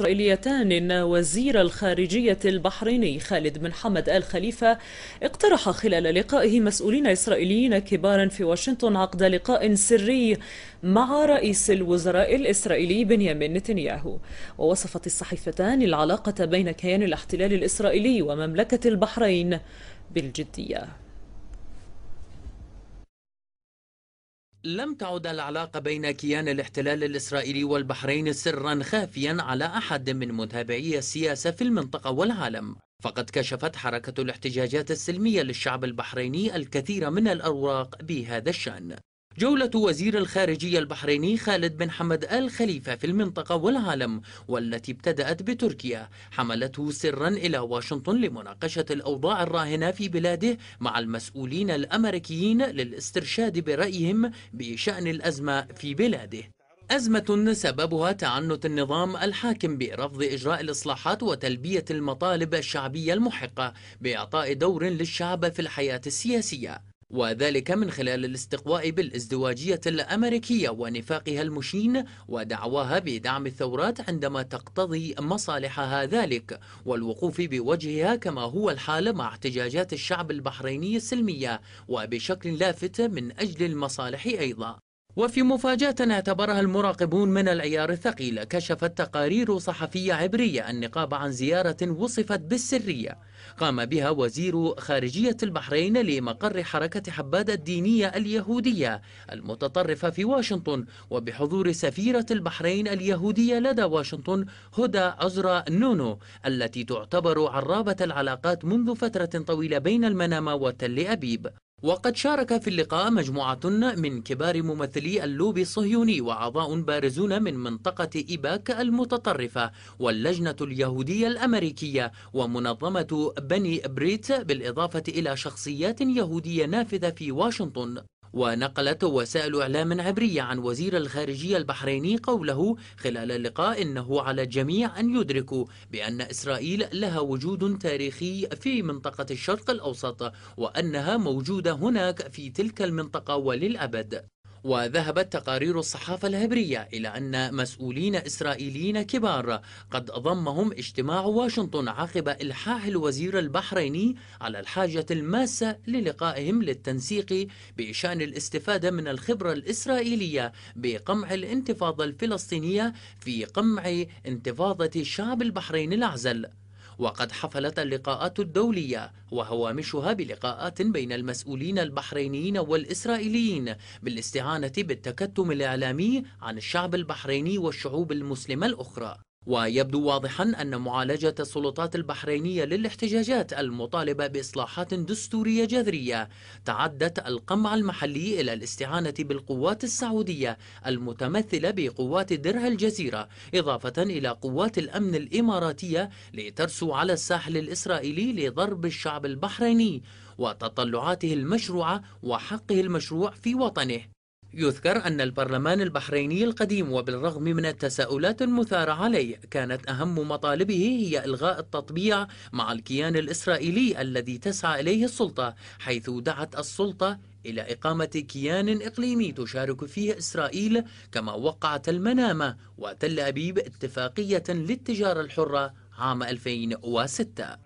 إسرائيليتان إن وزير الخارجية البحريني خالد بن حمد آل خليفة اقترح خلال لقائه مسؤولين إسرائيليين كبارا في واشنطن عقد لقاء سري مع رئيس الوزراء الإسرائيلي بنيامين نتنياهو ووصفت الصحيفتان العلاقة بين كيان الاحتلال الإسرائيلي ومملكة البحرين بالجدية لم تعد العلاقة بين كيان الاحتلال الإسرائيلي والبحرين سرا خافيا على أحد من متابعي السياسة في المنطقة والعالم فقد كشفت حركة الاحتجاجات السلمية للشعب البحريني الكثير من الأوراق بهذا الشأن جولة وزير الخارجية البحريني خالد بن حمد آل خليفة في المنطقة والعالم والتي ابتدأت بتركيا حملته سرا إلى واشنطن لمناقشة الأوضاع الراهنة في بلاده مع المسؤولين الأمريكيين للاسترشاد برأيهم بشأن الأزمة في بلاده أزمة سببها تعنت النظام الحاكم برفض إجراء الإصلاحات وتلبية المطالب الشعبية المحقة بإعطاء دور للشعب في الحياة السياسية وذلك من خلال الاستقواء بالازدواجية الأمريكية ونفاقها المشين ودعواها بدعم الثورات عندما تقتضي مصالحها ذلك والوقوف بوجهها كما هو الحال مع احتجاجات الشعب البحريني السلمية وبشكل لافت من أجل المصالح أيضا وفي مفاجأة اعتبرها المراقبون من العيار الثقيل كشفت تقارير صحفية عبرية النقاب عن زيارة وصفت بالسرية قام بها وزير خارجية البحرين لمقر حركة حباد الدينية اليهودية المتطرفة في واشنطن وبحضور سفيرة البحرين اليهودية لدى واشنطن هدى أزرا نونو التي تعتبر عرابة العلاقات منذ فترة طويلة بين المنامة وتل أبيب وقد شارك في اللقاء مجموعة من كبار ممثلي اللوبي الصهيوني وأعضاء بارزون من منطقة إيباك المتطرفة واللجنة اليهودية الأمريكية ومنظمة بني بريت بالإضافة إلى شخصيات يهودية نافذة في واشنطن ونقلت وسائل إعلام عبرية عن وزير الخارجية البحريني قوله خلال اللقاء أنه على الجميع أن يدركوا بأن إسرائيل لها وجود تاريخي في منطقة الشرق الأوسط وأنها موجودة هناك في تلك المنطقة وللأبد وذهبت تقارير الصحافة العبرية إلى أن مسؤولين إسرائيليين كبار قد ضمهم اجتماع واشنطن عقب إلحاح الوزير البحريني على الحاجة الماسة للقائهم للتنسيق بشأن الاستفادة من الخبرة الإسرائيلية بقمع الانتفاضة الفلسطينية في قمع انتفاضة شعب البحرين الأعزل وقد حفلت اللقاءات الدولية وهوامشها بلقاءات بين المسؤولين البحرينيين والإسرائيليين بالاستعانة بالتكتم الإعلامي عن الشعب البحريني والشعوب المسلمة الأخرى ويبدو واضحا أن معالجة السلطات البحرينية للاحتجاجات المطالبة بإصلاحات دستورية جذرية تعدت القمع المحلي إلى الاستعانة بالقوات السعودية المتمثلة بقوات درع الجزيرة إضافة إلى قوات الأمن الإماراتية لترسو على الساحل الإسرائيلي لضرب الشعب البحريني وتطلعاته المشروعة وحقه المشروع في وطنه يذكر أن البرلمان البحريني القديم وبالرغم من التساؤلات المثارة عليه كانت أهم مطالبه هي إلغاء التطبيع مع الكيان الإسرائيلي الذي تسعى إليه السلطة حيث دعت السلطة إلى إقامة كيان إقليمي تشارك فيه إسرائيل كما وقعت المنامة وتل أبيب اتفاقية للتجارة الحرة عام 2006